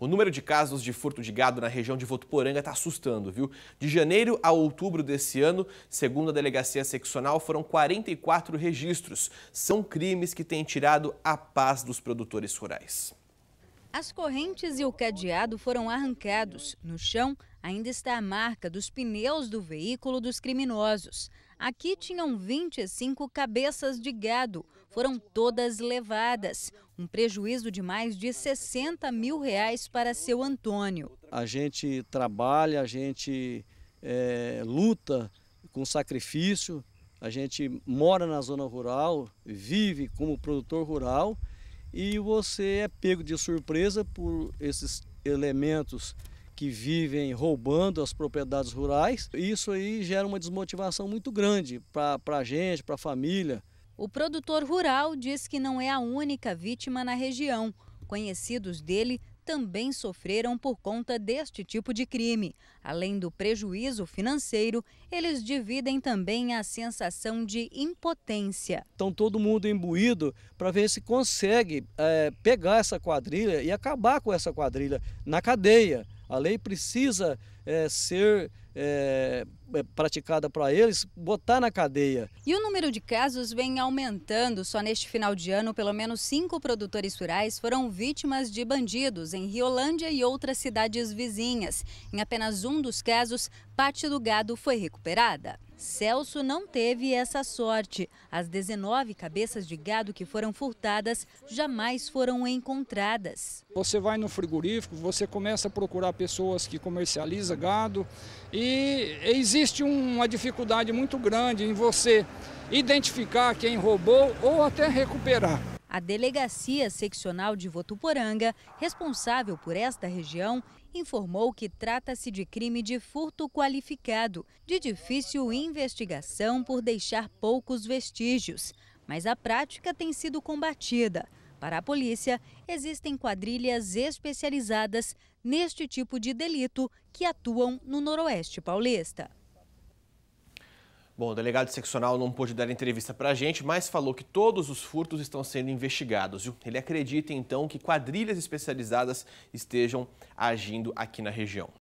O número de casos de furto de gado na região de Votuporanga está assustando, viu? De janeiro a outubro desse ano, segundo a Delegacia Seccional, foram 44 registros. São crimes que têm tirado a paz dos produtores rurais. As correntes e o cadeado foram arrancados. No chão ainda está a marca dos pneus do veículo dos criminosos. Aqui tinham 25 cabeças de gado. Foram todas levadas. Um prejuízo de mais de 60 mil reais para seu Antônio. A gente trabalha, a gente é, luta com sacrifício, a gente mora na zona rural, vive como produtor rural e você é pego de surpresa por esses elementos que vivem roubando as propriedades rurais. Isso aí gera uma desmotivação muito grande para a gente, para a família. O produtor rural diz que não é a única vítima na região. Conhecidos dele também sofreram por conta deste tipo de crime. Além do prejuízo financeiro, eles dividem também a sensação de impotência. Então todo mundo imbuído para ver se consegue é, pegar essa quadrilha e acabar com essa quadrilha na cadeia. A lei precisa é, ser é, é, praticada para eles, botar na cadeia. E o número de casos vem aumentando. Só neste final de ano, pelo menos cinco produtores rurais foram vítimas de bandidos em Riolândia e outras cidades vizinhas. Em apenas um dos casos, parte do gado foi recuperada. Celso não teve essa sorte. As 19 cabeças de gado que foram furtadas jamais foram encontradas. Você vai no frigorífico, você começa a procurar pessoas que comercializam gado e existe existe uma dificuldade muito grande em você identificar quem roubou ou até recuperar. A Delegacia Seccional de Votuporanga, responsável por esta região, informou que trata-se de crime de furto qualificado, de difícil investigação por deixar poucos vestígios. Mas a prática tem sido combatida. Para a polícia, existem quadrilhas especializadas neste tipo de delito que atuam no Noroeste Paulista. Bom, o delegado seccional não pôde dar entrevista para a gente, mas falou que todos os furtos estão sendo investigados. Viu? Ele acredita, então, que quadrilhas especializadas estejam agindo aqui na região.